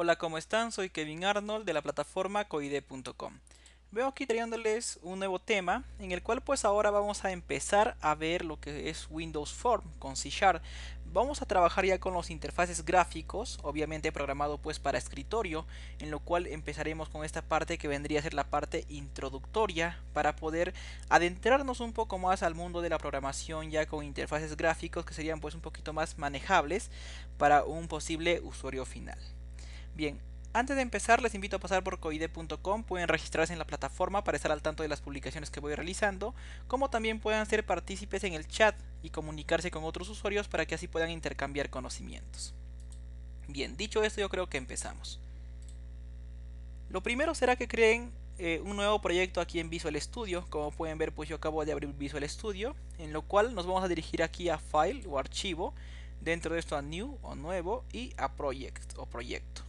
Hola, ¿cómo están? Soy Kevin Arnold de la plataforma coide.com. Veo aquí trayéndoles un nuevo tema en el cual pues ahora vamos a empezar a ver lo que es Windows Form con C Sharp. Vamos a trabajar ya con los interfaces gráficos, obviamente programado pues para escritorio, en lo cual empezaremos con esta parte que vendría a ser la parte introductoria para poder adentrarnos un poco más al mundo de la programación ya con interfaces gráficos que serían pues un poquito más manejables para un posible usuario final. Bien, antes de empezar les invito a pasar por coide.com, pueden registrarse en la plataforma para estar al tanto de las publicaciones que voy realizando, como también puedan ser partícipes en el chat y comunicarse con otros usuarios para que así puedan intercambiar conocimientos. Bien, dicho esto yo creo que empezamos. Lo primero será que creen eh, un nuevo proyecto aquí en Visual Studio, como pueden ver pues yo acabo de abrir Visual Studio, en lo cual nos vamos a dirigir aquí a File o Archivo, dentro de esto a New o Nuevo y a Project o Proyecto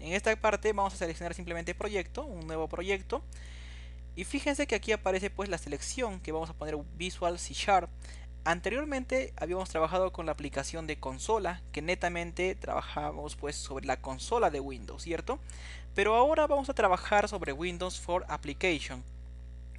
en esta parte vamos a seleccionar simplemente proyecto un nuevo proyecto y fíjense que aquí aparece pues la selección que vamos a poner Visual C Sharp Anteriormente habíamos trabajado con la aplicación de consola, que netamente trabajamos pues sobre la consola de Windows, ¿cierto? Pero ahora vamos a trabajar sobre Windows for Application.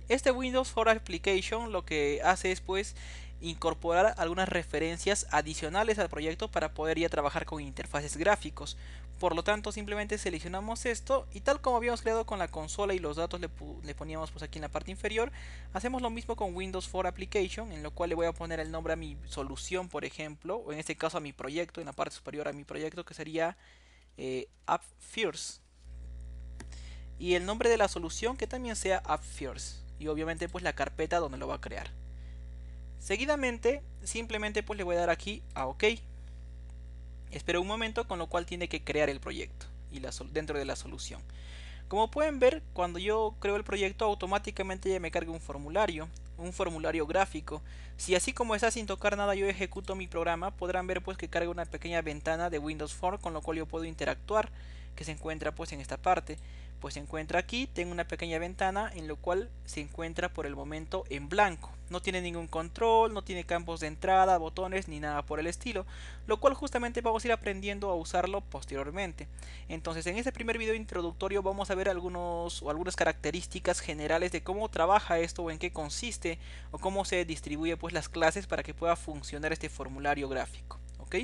Este Windows for Application lo que hace es pues incorporar algunas referencias adicionales al proyecto para poder ya trabajar con interfaces gráficos, por lo tanto simplemente seleccionamos esto y tal como habíamos creado con la consola y los datos le, poníamos pues aquí en la parte inferior, hacemos lo mismo con Windows for Application, en lo cual le voy a poner el nombre a mi solución por ejemplo, o en este caso a mi proyecto, en la parte superior a mi proyecto que sería eh, Y el nombre de la solución que también sea App Y obviamente pues la carpeta donde lo va a crear. Seguidamente simplemente pues le voy a dar aquí a OK espero un momento con lo cual tiene que crear el proyecto y dentro de la solución. Como pueden ver, cuando yo creo el proyecto automáticamente ya me carga un formulario, un formulario gráfico. Si así como está sin tocar nada yo ejecuto mi programa, podrán ver pues que carga una pequeña ventana de Windows Form con lo cual yo puedo interactuar, que se encuentra pues en esta parte pues se encuentra aquí, tengo una pequeña ventana en lo cual se encuentra por el momento en blanco. No tiene ningún control, no tiene campos de entrada, botones ni nada por el estilo, lo cual justamente vamos a ir aprendiendo a usarlo posteriormente. Entonces en este primer video introductorio vamos a ver algunos o algunas características generales de cómo trabaja esto o en qué consiste o cómo se distribuye pues las clases para que pueda funcionar este formulario gráfico. ¿ok?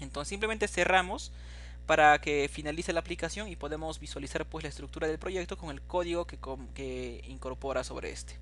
Entonces simplemente cerramos para que finalice la aplicación y podemos visualizar pues la estructura del proyecto con el código que, que incorpora sobre este.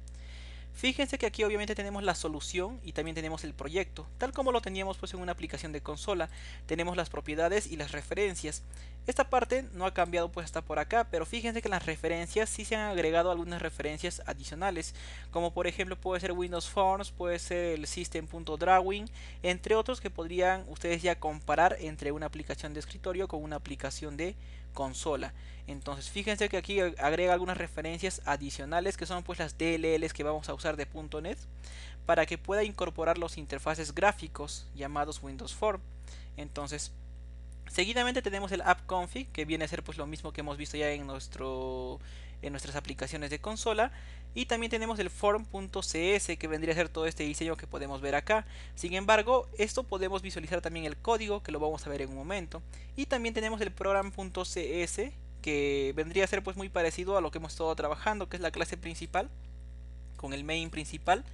Fíjense que aquí obviamente tenemos la solución y también tenemos el proyecto, tal como lo teníamos pues en una aplicación de consola, tenemos las propiedades y las referencias. Esta parte no ha cambiado pues hasta por acá, pero fíjense que en las referencias sí se han agregado algunas referencias adicionales, como por ejemplo puede ser Windows Forms, puede ser el System.drawing, entre otros que podrían ustedes ya comparar entre una aplicación de escritorio con una aplicación de consola. Entonces fíjense que aquí agrega algunas referencias adicionales que son pues las DLLs que vamos a usar de .NET para que pueda incorporar los interfaces gráficos llamados Windows Form. Entonces seguidamente tenemos el app config que viene a ser pues lo mismo que hemos visto ya en nuestro en nuestras aplicaciones de consola. Y también tenemos el form.cs que vendría a ser todo este diseño que podemos ver acá. Sin embargo, esto podemos visualizar también el código que lo vamos a ver en un momento. Y también tenemos el program.cs que vendría a ser pues muy parecido a lo que hemos estado trabajando, que es la clase principal con el main principal,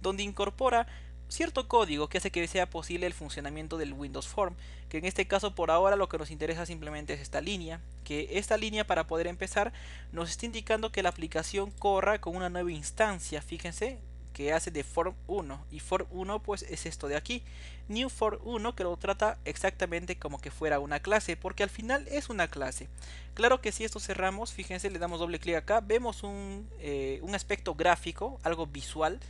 donde incorpora cierto código que hace que sea posible el funcionamiento del Windows Form, que en este caso por ahora lo que nos interesa simplemente es esta línea, que esta línea para poder empezar nos está indicando que la aplicación corra con una nueva instancia, fíjense que hace de form 1 y form 1 pues es esto de aquí new form 1 que lo trata exactamente como que fuera una clase porque al final es una clase claro que si esto cerramos fíjense le damos doble clic acá vemos un, eh, un aspecto gráfico algo visual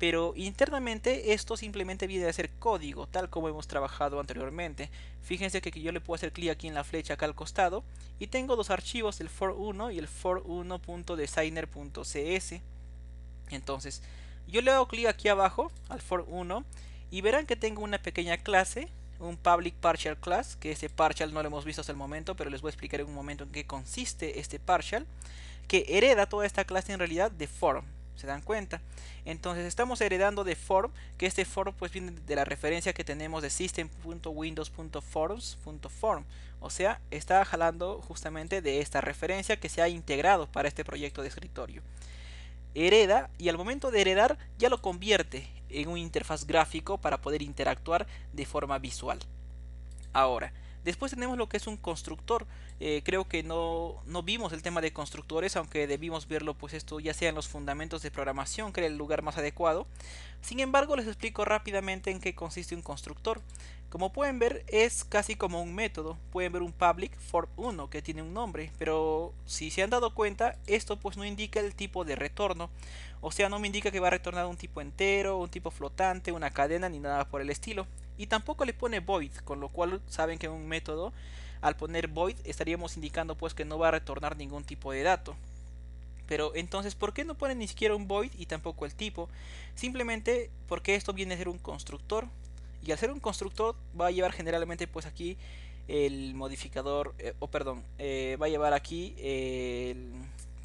pero internamente esto simplemente viene a ser código, tal como hemos trabajado anteriormente. Fíjense que yo le puedo hacer clic aquí en la flecha acá al costado y tengo dos archivos, el for1 y el for1.designer.cs. Entonces, yo le hago clic aquí abajo al for1 y verán que tengo una pequeña clase, un public partial class, que ese partial no lo hemos visto hasta el momento, pero les voy a explicar en un momento en qué consiste este partial, que hereda toda esta clase en realidad de form se dan cuenta entonces estamos heredando de form que este form pues viene de la referencia que tenemos de system.windows.forms.form o sea está jalando justamente de esta referencia que se ha integrado para este proyecto de escritorio hereda y al momento de heredar ya lo convierte en un interfaz gráfico para poder interactuar de forma visual ahora Después tenemos lo que es un constructor. Eh, creo que no, no, vimos el tema de constructores, aunque debimos verlo pues esto ya sea en los fundamentos de programación, que era el lugar más adecuado. Sin embargo, les explico rápidamente en qué consiste un constructor. Como pueden ver, es casi como un método. Pueden ver un public for 1 que tiene un nombre, pero si se han dado cuenta, esto pues no indica el tipo de retorno. O sea, no me indica que va a retornar un tipo entero, un tipo flotante, una cadena ni nada por el estilo. Y tampoco le pone void, con lo cual saben que en un método, al poner void, estaríamos indicando pues que no va a retornar ningún tipo de dato. Pero entonces, ¿por qué no pone ni siquiera un void y tampoco el tipo? Simplemente porque esto viene a ser un constructor. Y al ser un constructor va a llevar generalmente pues aquí el modificador, eh, o perdón, eh, va a llevar aquí el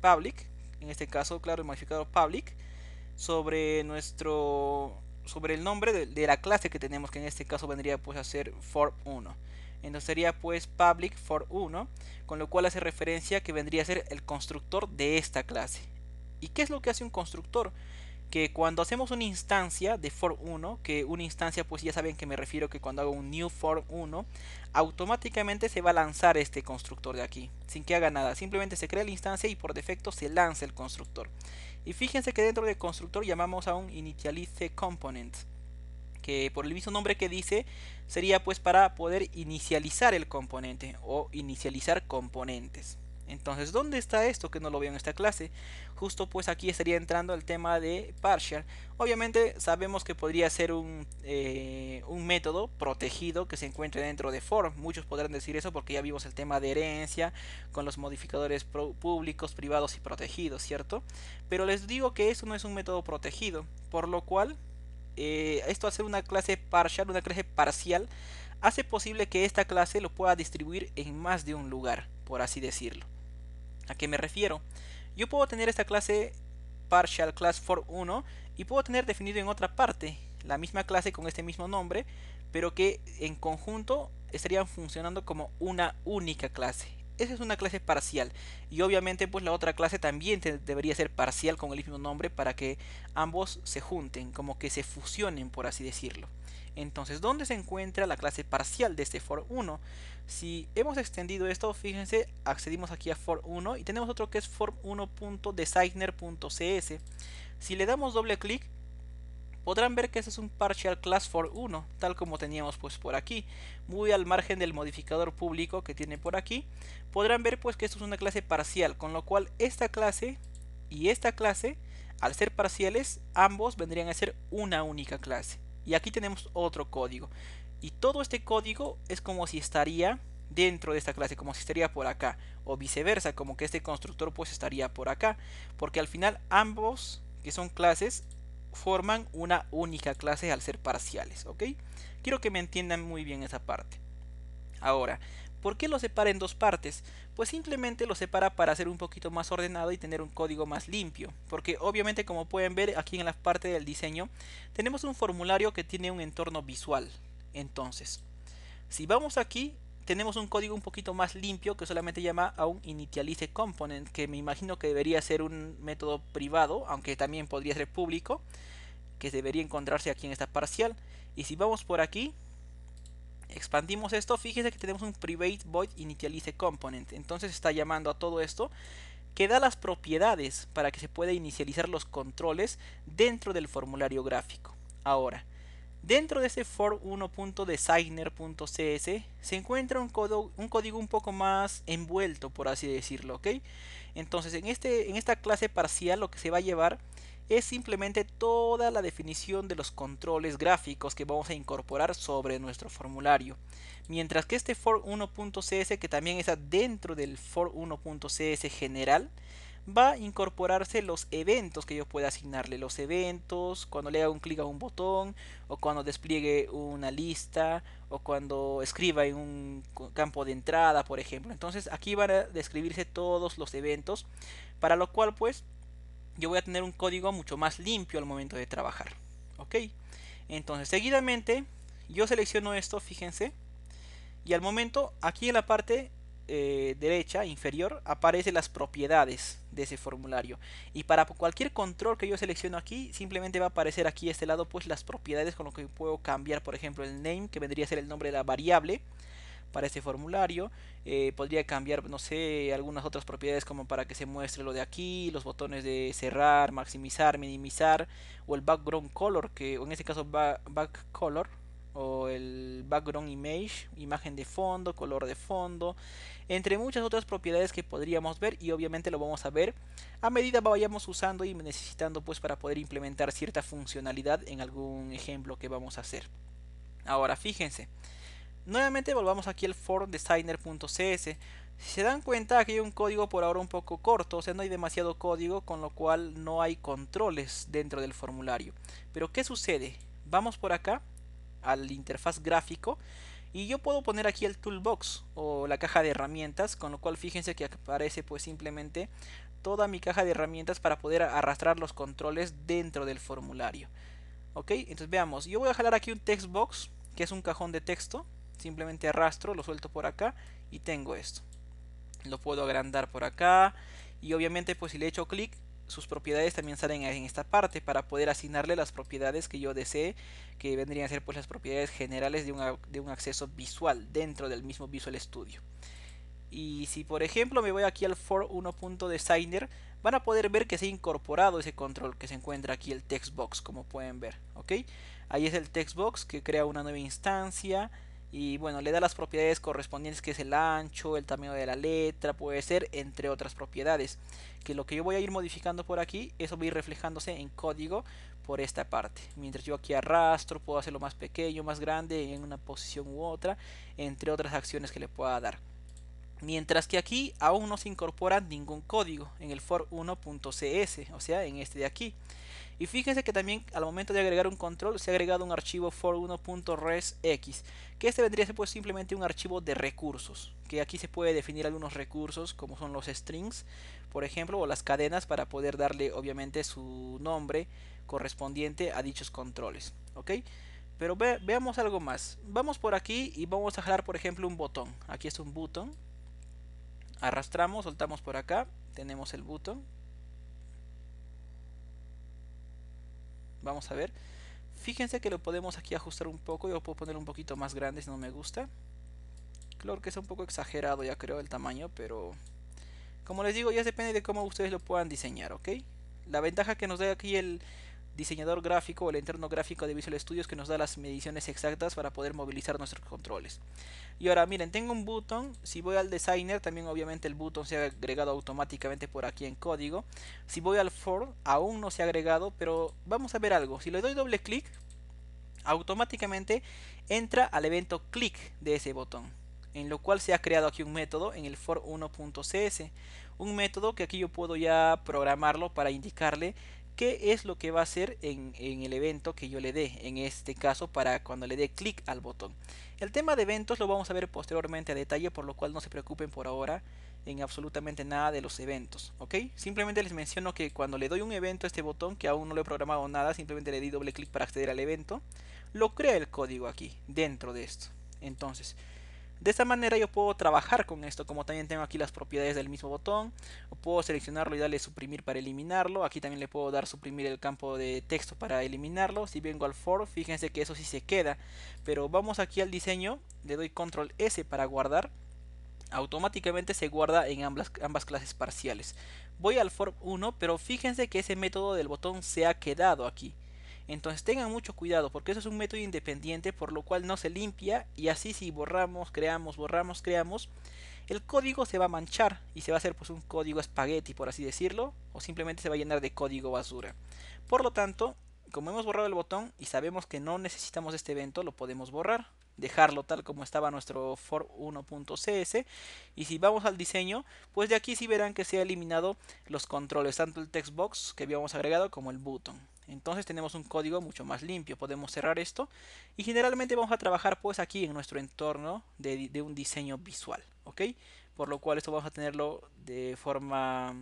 public, en este caso, claro, el modificador public, sobre nuestro sobre el nombre de, la clase que tenemos, que en este caso vendría pues a ser for1. Entonces sería pues public for1, con lo cual hace referencia que vendría a ser el constructor de esta clase. ¿Y qué es lo que hace un constructor? que cuando hacemos una instancia de form 1, que una instancia pues ya saben que me refiero que cuando hago un new form 1, automáticamente se va a lanzar este constructor de aquí, sin que haga nada, simplemente se crea la instancia y por defecto se lanza el constructor. Y fíjense que dentro del constructor llamamos a un initialize component, que por el mismo nombre que dice, sería pues para poder inicializar el componente o inicializar componentes. Entonces, ¿dónde está esto que no lo veo en esta clase? Justo pues aquí estaría entrando el tema de partial. Obviamente sabemos que podría ser eh, un, método protegido que se encuentre dentro de Form Muchos podrán decir eso porque ya vimos el tema de herencia con los modificadores públicos, privados y protegidos, ¿cierto? Pero les digo que eso no es un método protegido, por lo cual eh, esto hacer una clase partial, una clase parcial, hace posible que esta clase lo pueda distribuir en más de un lugar, por así decirlo me refiero? Yo puedo tener esta clase partial class for 1 y puedo tener definido en otra parte la misma clase con este mismo nombre, pero que en conjunto estarían funcionando como una única clase. Esa es una clase parcial y obviamente pues la otra clase también debería ser parcial con el mismo nombre para que ambos se junten, como que se fusionen por así decirlo. Entonces, ¿dónde se encuentra la clase parcial de este for 1? Si hemos extendido esto, fíjense, accedimos aquí a for 1 y tenemos otro que es form1.designer.cs. Si le damos doble clic, podrán ver que este es un partial class for 1, tal como teníamos pues por aquí, muy al margen del modificador público que tiene por aquí. Podrán ver pues que esto es una clase parcial, con lo cual esta clase y esta clase, al ser parciales, ambos vendrían a ser una única clase y aquí tenemos otro código y todo este código es como si estaría dentro de esta clase como si estaría por acá o viceversa como que este constructor pues estaría por acá porque al final ambos que son clases forman una única clase al ser parciales ok quiero que me entiendan muy bien esa parte ahora ¿Por qué lo separa en dos partes? Pues simplemente lo separa para hacer un poquito más ordenado y tener un código más limpio. Porque obviamente como pueden ver aquí en la parte del diseño, tenemos un formulario que tiene un entorno visual. Entonces, si vamos aquí, tenemos un código un poquito más limpio que solamente llama a un initialize component, que me imagino que debería ser un método privado, aunque también podría ser público, que debería encontrarse aquí en esta parcial. Y si vamos por aquí, Expandimos esto, fíjese que tenemos un private void initialize component. Entonces está llamando a todo esto que da las propiedades para que se pueda inicializar los controles dentro del formulario gráfico. Ahora, dentro de este for1.designer.cs se encuentra un, un, código un poco más envuelto, por así decirlo, ¿ok? Entonces, en, este, en esta clase parcial lo que se va a llevar es simplemente toda la definición de los controles gráficos que vamos a incorporar sobre nuestro formulario. Mientras que este for 1.cs que también está dentro del for 1.cs general va a incorporarse los eventos que yo pueda asignarle. Los eventos, cuando le haga un clic a un botón, o cuando despliegue una lista, o cuando escriba en un campo de entrada, por ejemplo. Entonces aquí van a describirse todos los eventos, para lo cual pues yo voy a tener un código mucho más limpio al momento de trabajar. ¿Ok? Entonces, seguidamente, yo selecciono esto, fíjense. Y al momento, aquí en la parte eh, derecha, inferior, aparecen las propiedades de ese formulario. Y para cualquier control que yo selecciono aquí, simplemente va a aparecer aquí a este lado, pues las propiedades con lo que puedo cambiar, por ejemplo, el name, que vendría a ser el nombre de la variable para este formulario. Eh, podría cambiar, no sé, algunas otras propiedades como para que se muestre lo de aquí, los botones de cerrar, maximizar, minimizar, o el background color, que en este caso back, back color, o el background image, imagen de fondo, color de fondo, entre muchas otras propiedades que podríamos ver y obviamente lo vamos a ver a medida vayamos usando y necesitando pues para poder implementar cierta funcionalidad en algún ejemplo que vamos a hacer. Ahora fíjense, Nuevamente volvamos aquí al formdesigner.cs. Si se dan cuenta, aquí hay un código por ahora un poco corto, o sea, no hay demasiado código, con lo cual no hay controles dentro del formulario. Pero, ¿qué sucede? Vamos por acá, al interfaz gráfico, y yo puedo poner aquí el toolbox o la caja de herramientas, con lo cual fíjense que aparece pues simplemente toda mi caja de herramientas para poder arrastrar los controles dentro del formulario. Ok, entonces veamos, yo voy a jalar aquí un textbox, que es un cajón de texto, simplemente arrastro, lo suelto por acá y tengo esto. Lo puedo agrandar por acá y obviamente pues si le echo clic sus propiedades también salen en esta parte para poder asignarle las propiedades que yo desee que vendrían a ser pues las propiedades generales de un, acceso visual dentro del mismo Visual Studio y si por ejemplo me voy aquí al for 1.designer van a poder ver que se ha incorporado ese control que se encuentra aquí el textbox como pueden ver ok ahí es el textbox que crea una nueva instancia y bueno, le da las propiedades correspondientes que es el ancho, el tamaño de la letra, puede ser, entre otras propiedades. Que lo que yo voy a ir modificando por aquí, eso va a ir reflejándose en código por esta parte. Mientras yo aquí arrastro, puedo hacerlo más pequeño, más grande, en una posición u otra, entre otras acciones que le pueda dar. Mientras que aquí aún no se incorpora ningún código en el for 1.cs, o sea, en este de aquí. Y fíjense que también al momento de agregar un control se ha agregado un archivo for 1.resx, que este vendría a ser pues simplemente un archivo de recursos, que aquí se puede definir algunos recursos como son los strings, por ejemplo, o las cadenas para poder darle obviamente su nombre correspondiente a dichos controles, Pero veamos algo más. Vamos por aquí y vamos a jalar por ejemplo un botón. Aquí es un botón arrastramos, soltamos por acá, tenemos el buto. Vamos a ver. Fíjense que lo podemos aquí ajustar un poco, yo puedo poner un poquito más grande si no me gusta. Claro que es un poco exagerado ya creo el tamaño, pero como les digo ya depende de cómo ustedes lo puedan diseñar, ¿ok? La ventaja que nos da aquí el diseñador gráfico o el entorno gráfico de Visual Studio que nos da las mediciones exactas para poder movilizar nuestros controles. Y ahora miren, tengo un botón, si voy al designer también obviamente el botón se ha agregado automáticamente por aquí en código. Si voy al for aún no se ha agregado, pero vamos a ver algo. Si le doy doble clic, automáticamente entra al evento clic de ese botón. En lo cual se ha creado aquí un método en el for 1.cs un método que aquí yo puedo ya programarlo para indicarle qué es lo que va a hacer en, el evento que yo le dé, en este caso para cuando le dé clic al botón. El tema de eventos lo vamos a ver posteriormente a detalle, por lo cual no se preocupen por ahora en absolutamente nada de los eventos, ¿ok? Simplemente les menciono que cuando le doy un evento a este botón, que aún no le he programado nada, simplemente le di doble clic para acceder al evento, lo crea el código aquí, dentro de esto. Entonces, de esta manera yo puedo trabajar con esto, como también tengo aquí las propiedades del mismo botón, puedo seleccionarlo y darle suprimir para eliminarlo, aquí también le puedo dar suprimir el campo de texto para eliminarlo, si vengo al form, fíjense que eso sí se queda, pero vamos aquí al diseño, le doy control S para guardar, automáticamente se guarda en ambas, ambas clases parciales. Voy al form 1, pero fíjense que ese método del botón se ha quedado aquí. Entonces tengan mucho cuidado porque eso es un método independiente por lo cual no se limpia y así si borramos, creamos, borramos, creamos, el código se va a manchar y se va a hacer pues un código espagueti por así decirlo o simplemente se va a llenar de código basura. Por lo tanto, como hemos borrado el botón y sabemos que no necesitamos este evento, lo podemos borrar dejarlo tal como estaba nuestro for 1.cs y si vamos al diseño pues de aquí sí verán que se ha eliminado los controles tanto el text box que habíamos agregado como el button entonces tenemos un código mucho más limpio podemos cerrar esto y generalmente vamos a trabajar pues aquí en nuestro entorno de, de un diseño visual ok por lo cual esto vamos a tenerlo de forma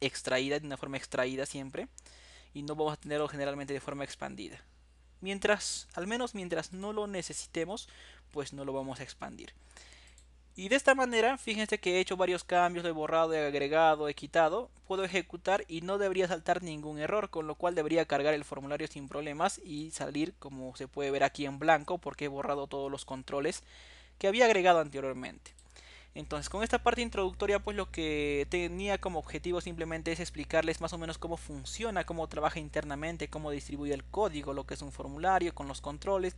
extraída de una forma extraída siempre y no vamos a tenerlo generalmente de forma expandida mientras, al menos mientras no lo necesitemos, pues no lo vamos a expandir. Y de esta manera, fíjense que he hecho varios cambios, he borrado, he agregado, he quitado, puedo ejecutar y no debería saltar ningún error, con lo cual debería cargar el formulario sin problemas y salir como se puede ver aquí en blanco porque he borrado todos los controles que había agregado anteriormente. Entonces con esta parte introductoria pues lo que tenía como objetivo simplemente es explicarles más o menos cómo funciona, cómo trabaja internamente, cómo distribuye el código, lo que es un formulario con los controles,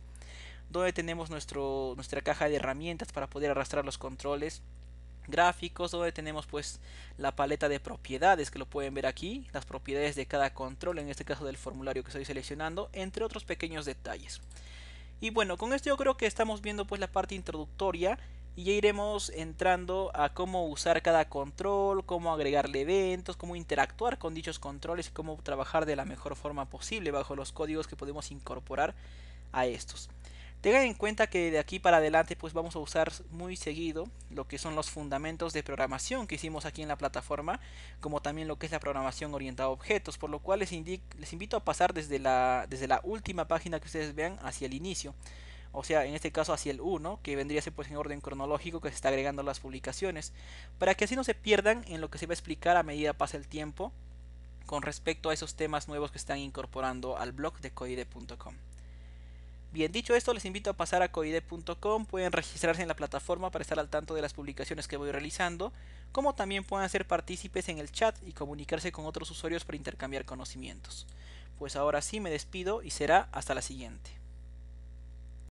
donde tenemos nuestra caja de herramientas para poder arrastrar los controles gráficos donde tenemos pues la paleta de propiedades que lo pueden ver aquí las propiedades de cada control en este caso del formulario que estoy seleccionando entre otros pequeños detalles y bueno con esto yo creo que estamos viendo pues la parte introductoria y ya iremos entrando a cómo usar cada control, cómo agregarle eventos, cómo interactuar con dichos controles y cómo trabajar de la mejor forma posible bajo los códigos que podemos incorporar a estos. Tengan en cuenta que de aquí para adelante pues vamos a usar muy seguido lo que son los fundamentos de programación que hicimos aquí en la plataforma, como también lo que es la programación orientada a objetos, por lo cual les, invito a pasar desde la última página que ustedes vean hacia el inicio o sea, en este caso hacia el 1, que vendría a ser pues en orden cronológico que se está agregando las publicaciones, para que así no se pierdan en lo que se va a explicar a medida pasa el tiempo con respecto a esos temas nuevos que están incorporando al blog de coide.com. Bien, dicho esto, les invito a pasar a coide.com, pueden registrarse en la plataforma para estar al tanto de las publicaciones que voy realizando, como también pueden ser partícipes en el chat y comunicarse con otros usuarios para intercambiar conocimientos. Pues ahora sí me despido y será hasta la siguiente.